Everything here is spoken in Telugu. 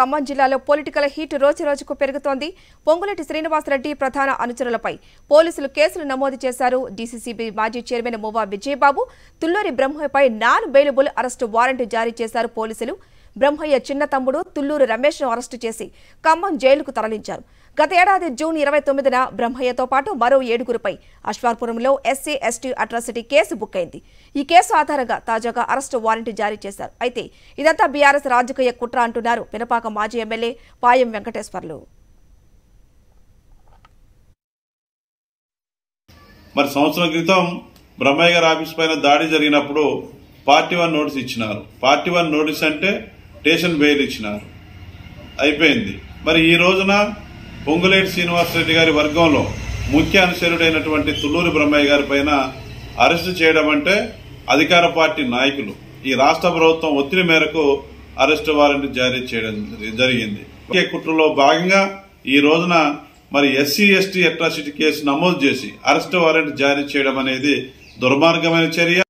ఖమ్మం జిల్లాలో పొలిటికల్ హీట్ రోజురోజుకు పెరుగుతోంది పొంగులేటి శ్రీనివాసరెడ్డి ప్రధాన అనుచరులపై పోలీసులు కేసులు నమోదు చేశారు డీసీసీబీ మాజీ చైర్మన్ మువ్వా విజయబాబు తుల్లూరి బ్రహ్మపై నాన్ బెయిలబుల్ అరెస్టు వారెంట్ జారీ చేశారు పోలీసులు బ్రహ్మయ్య చిన్న తమ్ముడు తుల్లూరు రమేష్ను అరెస్టు చేసి ఖమ్మం జైలుకు తరలించారు గత ఏడాది జూన్ ఇరవై తొమ్మిదిన బ్రహ్మయ్యతో పాటు మరో ఏడుగురిపై అశ్వార్పురంలో SC ST atrocity case book అయింది ఈ కేసు ఆధారంగా తాజాగా అరెస్టు వారెంట్ జారీ చేశారు అయితే ఇదంతా బీఆర్ఎస్ రాజకీయ కుట్ర అంటున్నారు పినపాక మాజీ ఎమ్మెల్యే పాయం వెంకటేశ్వర్లు మరి సంవత్సరం క్రితం బ్రహ్మయ్య గారి ఆఫీస్ పైన దాడి జరిగినప్పుడు పార్టీ వన్ నోటీస్ ఇచ్చినారు పార్టీ వన్ నోటీస్ అంటే స్టేషన్ బెయిల్ ఇచ్చినారు అయిపోయింది మరి ఈ రోజున పొంగులేటి శ్రీనివాసరెడ్డి గారి వర్గంలో ముఖ్య అనుచరుడైనటువంటి తుల్లూరి బ్రహ్మయ్య గారి పైన అరెస్టు చేయడం అంటే అధికార పార్టీ నాయకులు ఈ రాష్ట్ర ప్రభుత్వం ఒత్తిడి మేరకు అరెస్ట్ వారెంట్ జారీ చేయడం జరిగింది కుట్రలో భాగంగా ఈ రోజున మరి ఎస్సీ ఎస్టీ అట్రాసిటీ కేసు నమోదు చేసి అరెస్ట్ వారెంట్ జారీ చేయడం అనేది దుర్మార్గమైన చర్య